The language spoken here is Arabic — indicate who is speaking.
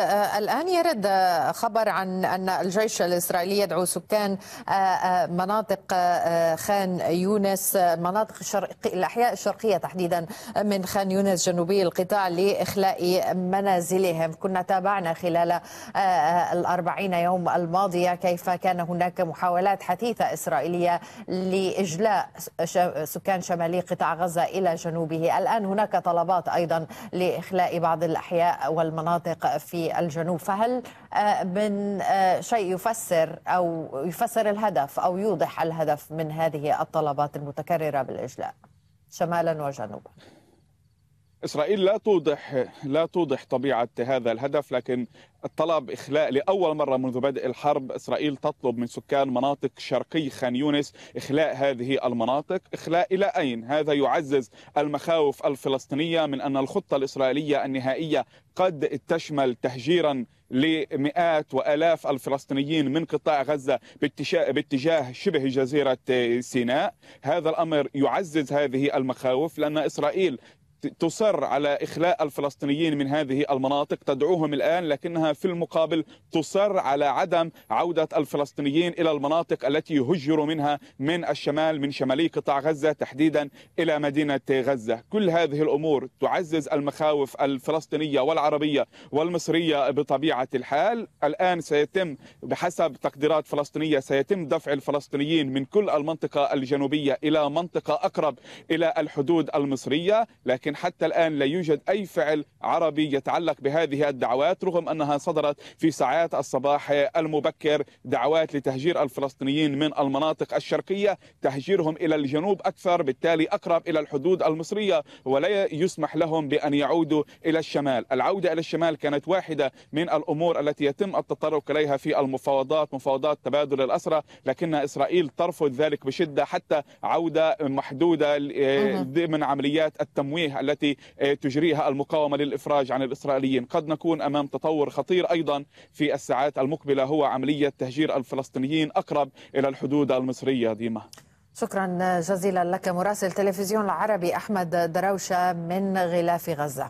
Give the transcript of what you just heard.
Speaker 1: آه، الآن يرد خبر عن أن الجيش الإسرائيلي يدعو سكان آه، آه، مناطق خان يونس مناطق الشرق الأحياء الشرقية تحديدا من خان يونس جنوبي القطاع لإخلاء منازلهم كنا تابعنا خلال الأربعين يوم الماضية كيف كان هناك محاولات حثيثة إسرائيلية لإجلاء سكان شمالي قطاع غزة إلى جنوبه الآن هناك طلبات أيضا لإخلاء بعض الأحياء والمناطق في في الجنوب فهل آه، من آه، شيء يفسر أو يفسر الهدف أو يوضح الهدف من هذه الطلبات المتكررة بالإجلاء شمالا وجنوبا
Speaker 2: إسرائيل لا توضح لا توضح طبيعة هذا الهدف لكن الطلب إخلاء لأول مرة منذ بدء الحرب إسرائيل تطلب من سكان مناطق شرقي خان يونس إخلاء هذه المناطق إخلاء إلى أين؟ هذا يعزز المخاوف الفلسطينية من أن الخطة الإسرائيلية النهائية قد تشمل تهجيرا لمئات والاف الفلسطينيين من قطاع غزه باتجاه شبه جزيره سيناء، هذا الامر يعزز هذه المخاوف لان اسرائيل تصر على إخلاء الفلسطينيين من هذه المناطق تدعوهم الآن لكنها في المقابل تصر على عدم عودة الفلسطينيين إلى المناطق التي هجروا منها من الشمال من شمالي قطاع غزة تحديدا إلى مدينة غزة كل هذه الأمور تعزز المخاوف الفلسطينية والعربية والمصرية بطبيعة الحال الآن سيتم بحسب تقديرات فلسطينية سيتم دفع الفلسطينيين من كل المنطقة الجنوبية إلى منطقة أقرب إلى الحدود المصرية لكن حتى الآن لا يوجد أي فعل عربي يتعلق بهذه الدعوات رغم أنها صدرت في ساعات الصباح المبكر دعوات لتهجير الفلسطينيين من المناطق الشرقية تهجيرهم إلى الجنوب أكثر بالتالي أقرب إلى الحدود المصرية ولا يسمح لهم بأن يعودوا إلى الشمال العودة إلى الشمال كانت واحدة من الأمور التي يتم التطرق إليها في المفاوضات مفاوضات تبادل الأسرة لكن إسرائيل ترفض ذلك بشدة حتى عودة محدودة ضمن عمليات التمويه التي آه، تجريها المقاومة للإفراج عن الإسرائيليين قد نكون أمام تطور خطير أيضا في الساعات المقبلة هو عملية تهجير الفلسطينيين أقرب إلى الحدود المصرية ديما
Speaker 1: شكرا جزيلا لك مراسل تلفزيون العربي أحمد دروشة من غلاف غزة